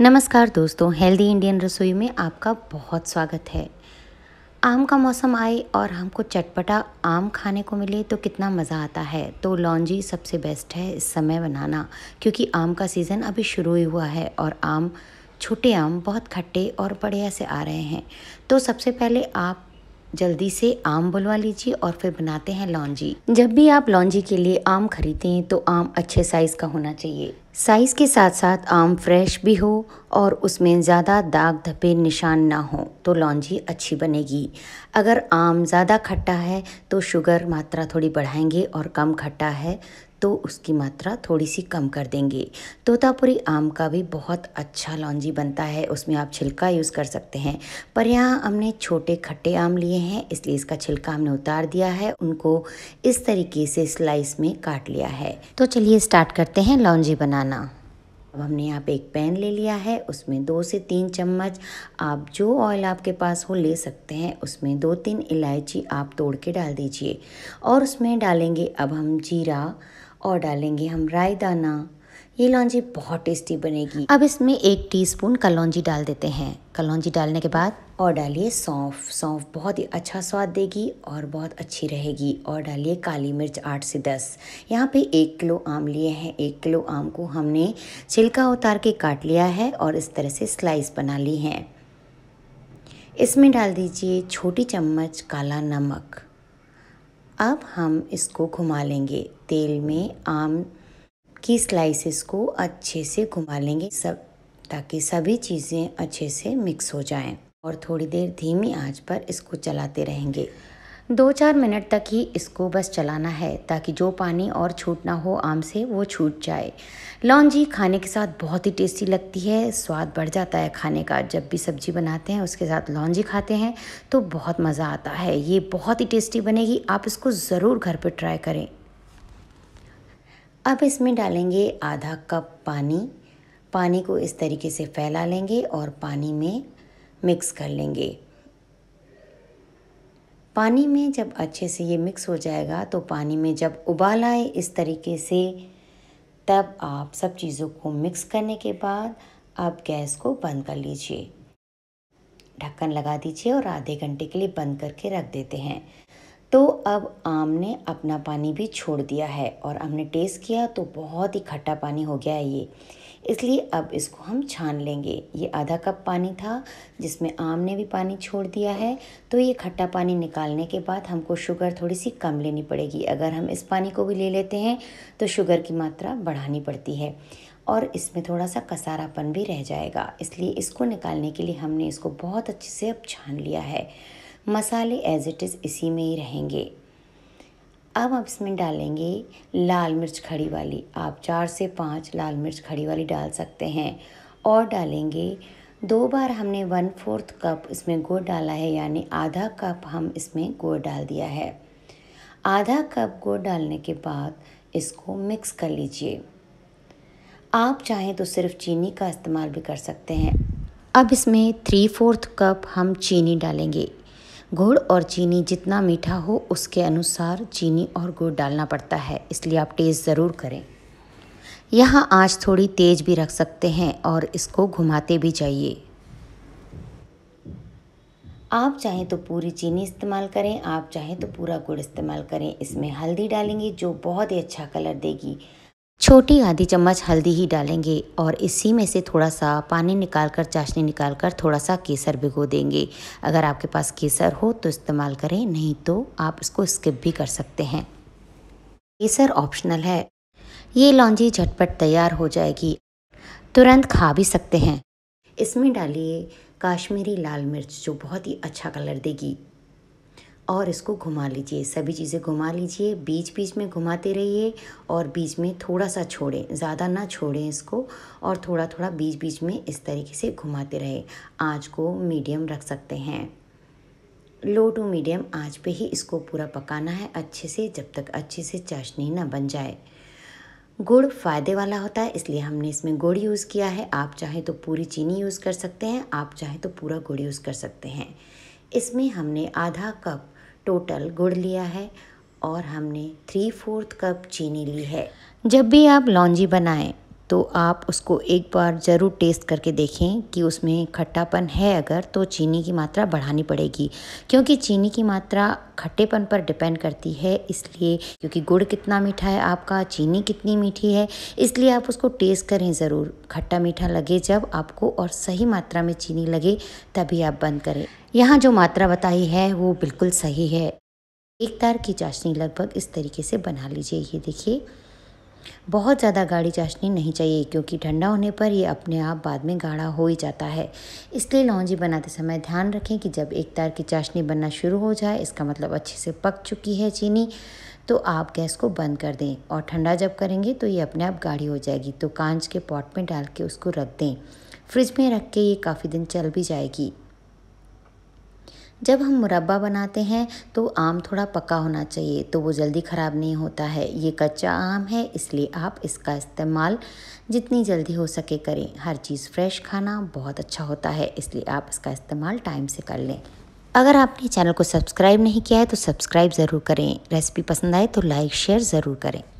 नमस्कार दोस्तों healthy Indian रसोई में आपका बहुत स्वागत है आम का मौसम आए और हमको चटपटा आम खाने को मिले तो कितना मज़ा आता है तो लॉन्जी सबसे बेस्ट है इस समय बनाना क्योंकि आम का सीज़न अभी शुरू ही हुआ है और आम छोटे आम बहुत खट्टे और बढ़िया से आ रहे हैं तो सबसे पहले आप जल्दी से आम बुलवा लीजिए और फिर बनाते हैं लॉन्जी जब भी आप लॉन्जी के लिए आम खरीदें तो आम अच्छे साइज़ का होना चाहिए साइज़ के साथ साथ आम फ्रेश भी हो और उसमें ज़्यादा दाग धब्बे निशान ना हो तो लॉन्जी अच्छी बनेगी अगर आम ज़्यादा खट्टा है तो शुगर मात्रा थोड़ी बढ़ाएंगे और कम खट्टा है तो उसकी मात्रा थोड़ी सी कम कर देंगे तोतापुरी आम का भी बहुत अच्छा लॉन्जी बनता है उसमें आप छिलका यूज़ कर सकते हैं पर यहाँ हमने छोटे खट्टे आम लिए हैं इसलिए इसका छिलका हमने उतार दिया है उनको इस तरीके से स्लाइस में काट लिया है तो चलिए स्टार्ट करते हैं लॉन्जी बनाना अब हमने यहाँ पे एक पैन ले लिया है उसमें दो से तीन चम्मच आप जो ऑयल आपके पास हो ले सकते हैं उसमें दो तीन इलायची आप तोड़ के डाल दीजिए और उसमें डालेंगे अब हम जीरा और डालेंगे हम राई दाना ये लौंजी बहुत टेस्टी बनेगी अब इसमें एक टीस्पून कलौंजी डाल देते हैं कलौंजी डालने के बाद और डालिए सौंफ सौंफ बहुत ही अच्छा स्वाद देगी और बहुत अच्छी रहेगी और डालिए काली मिर्च आठ से दस यहाँ पे एक किलो आम लिए हैं एक किलो आम को हमने छिलका उतार के काट लिया है और इस तरह से स्लाइस बना ली हैं इसमें डाल दीजिए छोटी चम्मच काला नमक अब हम इसको घुमा लेंगे तेल में आम की स्लाइसेस को अच्छे से घुमा लेंगे सब ताकि सभी चीज़ें अच्छे से मिक्स हो जाएं और थोड़ी देर धीमी आंच पर इसको चलाते रहेंगे दो चार मिनट तक ही इसको बस चलाना है ताकि जो पानी और छूटना हो आम से वो छूट जाए लौंजी खाने के साथ बहुत ही टेस्टी लगती है स्वाद बढ़ जाता है खाने का जब भी सब्जी बनाते हैं उसके साथ लौंजी खाते हैं तो बहुत मज़ा आता है ये बहुत ही टेस्टी बनेगी आप इसको ज़रूर घर पर ट्राई करें अब इसमें डालेंगे आधा कप पानी पानी को इस तरीके से फैला लेंगे और पानी में मिक्स कर लेंगे पानी में जब अच्छे से ये मिक्स हो जाएगा तो पानी में जब उबाल आए इस तरीके से तब आप सब चीज़ों को मिक्स करने के बाद आप गैस को बंद कर लीजिए ढक्कन लगा दीजिए और आधे घंटे के लिए बंद करके रख देते हैं तो अब आम ने अपना पानी भी छोड़ दिया है और हमने टेस्ट किया तो बहुत ही खट्टा पानी हो गया है ये इसलिए अब इसको हम छान लेंगे ये आधा कप पानी था जिसमें आम ने भी पानी छोड़ दिया है तो ये खट्टा पानी निकालने के बाद हमको शुगर थोड़ी सी कम लेनी पड़ेगी अगर हम इस पानी को भी ले लेते हैं तो शुगर की मात्रा बढ़ानी पड़ती है और इसमें थोड़ा सा कसारापन भी रह जाएगा इसलिए इसको निकालने के लिए हमने इसको बहुत अच्छे से अब छान लिया है मसाले एज इट इज़ इसी में ही रहेंगे अब आप इसमें डालेंगे लाल मिर्च खड़ी वाली आप चार से पाँच लाल मिर्च खड़ी वाली डाल सकते हैं और डालेंगे दो बार हमने वन फोर्थ कप इसमें गुड़ डाला है यानी आधा कप हम इसमें गुड़ डाल दिया है आधा कप गुड़ डालने के बाद इसको मिक्स कर लीजिए आप चाहें तो सिर्फ चीनी का इस्तेमाल भी कर सकते हैं अब इसमें थ्री फोर्थ कप हम चीनी डालेंगे गुड़ और चीनी जितना मीठा हो उसके अनुसार चीनी और गुड़ डालना पड़ता है इसलिए आप टेस्ट ज़रूर करें यहाँ आँच थोड़ी तेज़ भी रख सकते हैं और इसको घुमाते भी जाइए आप चाहें तो पूरी चीनी इस्तेमाल करें आप चाहें तो पूरा गुड़ इस्तेमाल करें इसमें हल्दी डालेंगे जो बहुत ही अच्छा कलर देगी छोटी आधी चम्मच हल्दी ही डालेंगे और इसी में से थोड़ा सा पानी निकाल कर चाशनी निकाल कर थोड़ा सा केसर भिगो देंगे अगर आपके पास केसर हो तो इस्तेमाल करें नहीं तो आप इसको स्किप भी कर सकते हैं केसर ऑप्शनल है ये लॉन्जी झटपट तैयार हो जाएगी तुरंत खा भी सकते हैं इसमें डालिए काश्मीरी लाल मिर्च जो बहुत ही अच्छा कलर देगी और इसको घुमा लीजिए सभी चीज़ें घुमा लीजिए बीच बीच में घुमाते रहिए और बीच में थोड़ा सा छोड़ें ज़्यादा ना छोड़ें इसको और थोड़ा थोड़ा बीच बीच में इस तरीके से घुमाते रहे आँच को मीडियम रख सकते हैं लो टू मीडियम आँच पे ही इसको पूरा पकाना है अच्छे से जब तक अच्छे से चाशनी ना बन जाए गुड़ फ़ायदे वाला होता है इसलिए हमने इसमें गुड़ यूज़ किया है आप चाहे तो पूरी चीनी यूज़ कर सकते हैं आप चाहे तो पूरा गुड़ यूज़ कर सकते हैं इसमें हमने आधा कप टोटल गुड़ लिया है और हमने थ्री फोर्थ कप चीनी ली है जब भी आप लॉन्जी बनाएं तो आप उसको एक बार ज़रूर टेस्ट करके देखें कि उसमें खट्टापन है अगर तो चीनी की मात्रा बढ़ानी पड़ेगी क्योंकि चीनी की मात्रा खट्टेपन पर डिपेंड करती है इसलिए क्योंकि गुड़ कितना मीठा है आपका चीनी कितनी मीठी है इसलिए आप उसको टेस्ट करें ज़रूर खट्टा मीठा लगे जब आपको और सही मात्रा में चीनी लगे तभी आप बंद करें यहाँ जो मात्रा बताई है वो बिल्कुल सही है एक तार की चाशनी लगभग इस तरीके से बना लीजिए ये देखिए बहुत ज़्यादा गाढ़ी चाशनी नहीं चाहिए क्योंकि ठंडा होने पर ये अपने आप बाद में गाढ़ा हो ही जाता है इसलिए लौंजी बनाते समय ध्यान रखें कि जब एक तार की चाशनी बनना शुरू हो जाए इसका मतलब अच्छे से पक चुकी है चीनी तो आप गैस को बंद कर दें और ठंडा जब करेंगे तो ये अपने आप गाढ़ी हो जाएगी तो कांच के पॉट में डाल के उसको रख दें फ्रिज में रख के ये काफ़ी दिन चल भी जाएगी जब हम मुरब्बा बनाते हैं तो आम थोड़ा पका होना चाहिए तो वो जल्दी ख़राब नहीं होता है ये कच्चा आम है इसलिए आप इसका इस्तेमाल जितनी जल्दी हो सके करें हर चीज़ फ्रेश खाना बहुत अच्छा होता है इसलिए आप इसका इस्तेमाल टाइम से कर लें अगर आपने चैनल को सब्सक्राइब नहीं किया है तो सब्सक्राइब ज़रूर करें रेसिपी पसंद आए तो लाइक शेयर ज़रूर करें